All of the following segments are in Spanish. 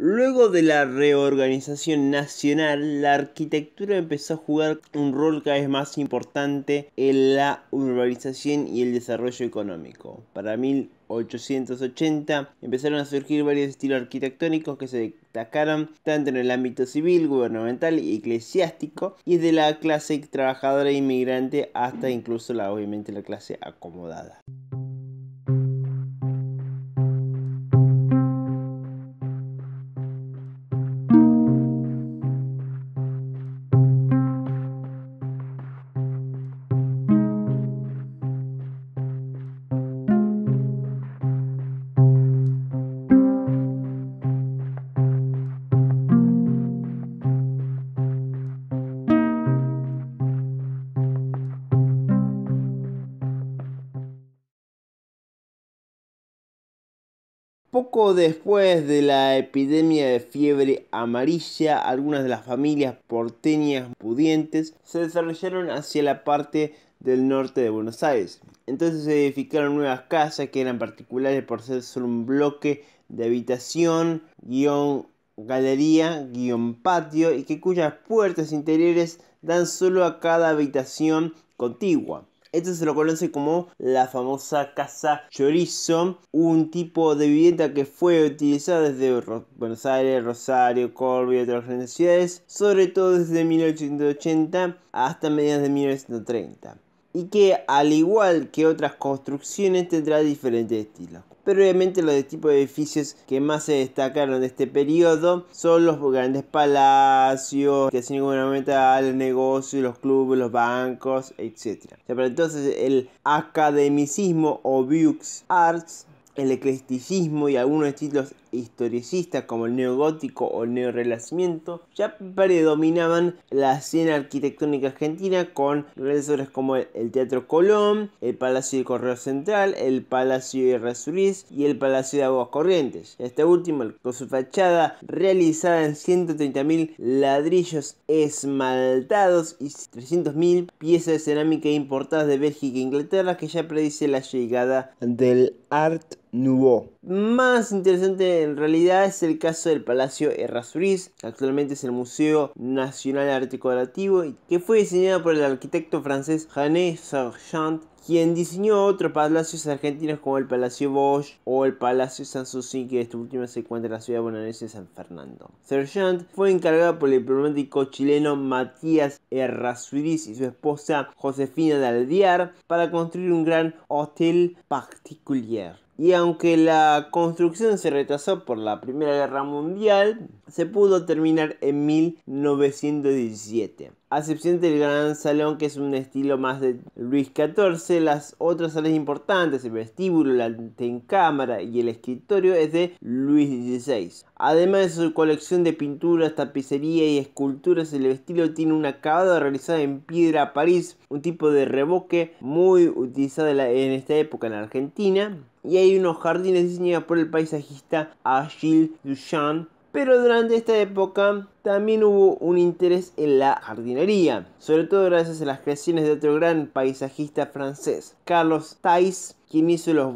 Luego de la reorganización nacional, la arquitectura empezó a jugar un rol cada vez más importante en la urbanización y el desarrollo económico. Para 1880 empezaron a surgir varios estilos arquitectónicos que se destacaron tanto en el ámbito civil, gubernamental y eclesiástico, y de la clase trabajadora e inmigrante hasta incluso la, obviamente la clase acomodada. Poco después de la epidemia de fiebre amarilla, algunas de las familias porteñas pudientes se desarrollaron hacia la parte del norte de Buenos Aires. Entonces se edificaron nuevas casas que eran particulares por ser solo un bloque de habitación, guión galería, guión patio y que cuyas puertas interiores dan solo a cada habitación contigua. Esto se lo conoce como la famosa casa chorizo, un tipo de vivienda que fue utilizada desde Buenos Aires, Rosario, Corvo y otras grandes ciudades, sobre todo desde 1880 hasta mediados de 1930 y que al igual que otras construcciones tendrá diferentes estilos. Pero obviamente los tipos de edificios que más se destacaron de este periodo son los grandes palacios, que hacen una meta los negocio, los clubes, los bancos, etc. pero entonces el academicismo o Bux Arts el eclecticismo y algunos estilos Historicistas como el neogótico o el Neorrelacimiento ya predominaban la escena arquitectónica argentina con grandes como el Teatro Colón, el Palacio del Correo Central, el Palacio de Rasuriz y el Palacio de Aguas Corrientes. Este último, con su fachada realizada en 130.000 ladrillos esmaltados y 300.000 piezas de cerámica importadas de Bélgica e Inglaterra, que ya predice la llegada del Art Nouveau. Más interesante en realidad es el caso del Palacio Errazuriz, que actualmente es el Museo Nacional de Arte Decorativo, que fue diseñado por el arquitecto francés René Sargent quien diseñó otros palacios argentinos como el Palacio Bosch o el Palacio Sanssouci, que este último se encuentra en la ciudad bonaerense de San Fernando. Sargent fue encargado por el diplomático chileno Matías Errazuriz y su esposa Josefina de Aldiar para construir un gran hotel particular y aunque la construcción se retrasó por la Primera Guerra Mundial, se pudo terminar en 1917. A excepción del gran salón que es un estilo más de Luis XIV, las otras salas importantes, el vestíbulo, la antecámara y el escritorio es de Luis XVI. Además de su colección de pinturas, tapicería y esculturas, el vestíbulo tiene un acabado realizado en piedra a París, un tipo de revoque muy utilizado en esta época en Argentina y hay unos jardines diseñados por el paisajista Achille Duchamp. Pero durante esta época también hubo un interés en la jardinería, sobre todo gracias a las creaciones de otro gran paisajista francés, Carlos Thais, quien hizo los,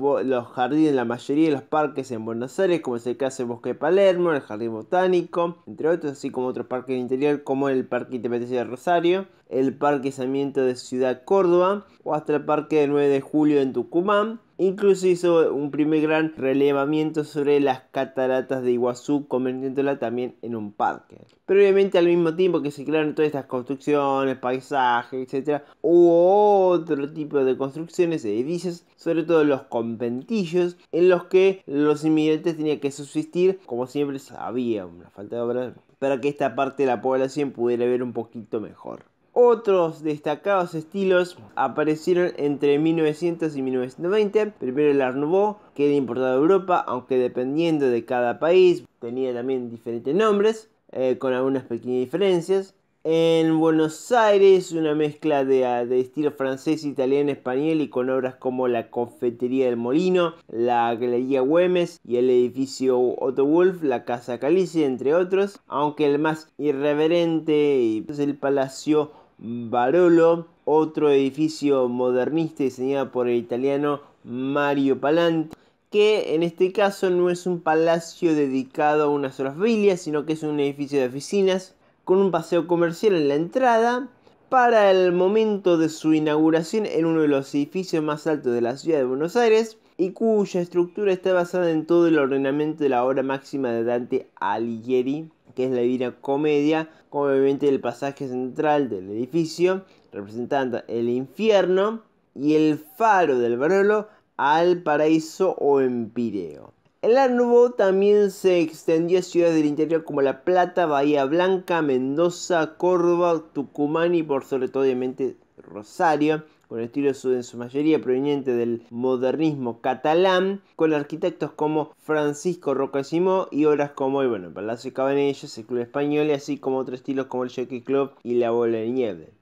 jardines la mayoría de los parques en Buenos Aires, como es el caso del Bosque de Palermo, el Jardín Botánico, entre otros, así como otros parques del interior como el Parque Independencia de Rosario, el Parque Sarmiento de Ciudad Córdoba o hasta el Parque del 9 de Julio en Tucumán Incluso hizo un primer gran relevamiento sobre las cataratas de Iguazú, convirtiéndola también en un parque. Pero obviamente al mismo tiempo que se crearon todas estas construcciones, paisajes, etc., hubo otro tipo de construcciones, edificios, sobre todo los conventillos, en los que los inmigrantes tenían que subsistir, como siempre había una falta de obra, para que esta parte de la población pudiera ver un poquito mejor. Otros destacados estilos aparecieron entre 1900 y 1920. Primero el Art Nouveau, que era importado de Europa, aunque dependiendo de cada país tenía también diferentes nombres, eh, con algunas pequeñas diferencias. En Buenos Aires, una mezcla de, de, estilo francés, italiano, español y con obras como la Confetería del Molino, la Galería Güemes y el edificio Otto Wolf, la Casa Calice, entre otros. Aunque el más irreverente es el Palacio Barolo, otro edificio modernista diseñado por el italiano Mario Palanti, que en este caso no es un palacio dedicado a una sola familia, sino que es un edificio de oficinas con un paseo comercial en la entrada. Para el momento de su inauguración en uno de los edificios más altos de la ciudad de Buenos Aires y cuya estructura está basada en todo el ordenamiento de la obra máxima de Dante Alighieri, que es la Divina Comedia, como obviamente el pasaje central del edificio, representando el infierno, y el faro del Barolo al paraíso o Empireo. El Arnubo también se extendió a ciudades del interior como La Plata, Bahía Blanca, Mendoza, Córdoba, Tucumán y por sobre todo obviamente Rosario, por el estilo en su mayoría proveniente del modernismo catalán, con arquitectos como Francisco Rocasimo y obras como el Palacio de Cabanellas, el Club Español, así como otros estilos como el Jockey Club y la Bola de Nieve.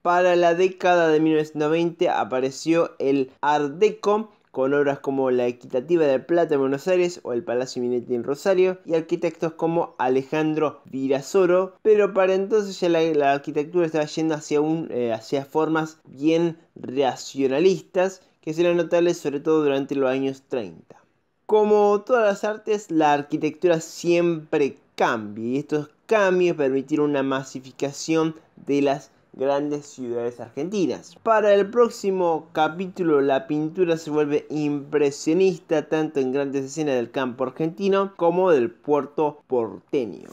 Para la década de 1920 apareció el Art Deco, con obras como la Equitativa de Plata en Buenos Aires o el Palacio Minetti en Rosario, y arquitectos como Alejandro Virasoro, pero para entonces ya la, arquitectura estaba yendo hacia, un, eh, hacia formas bien racionalistas que serán notables sobre todo durante los años 30. Como todas las artes, la arquitectura siempre cambia y estos cambios permitieron una masificación de las grandes ciudades argentinas. Para el próximo capítulo la pintura se vuelve impresionista tanto en grandes escenas del campo argentino como del puerto porteño.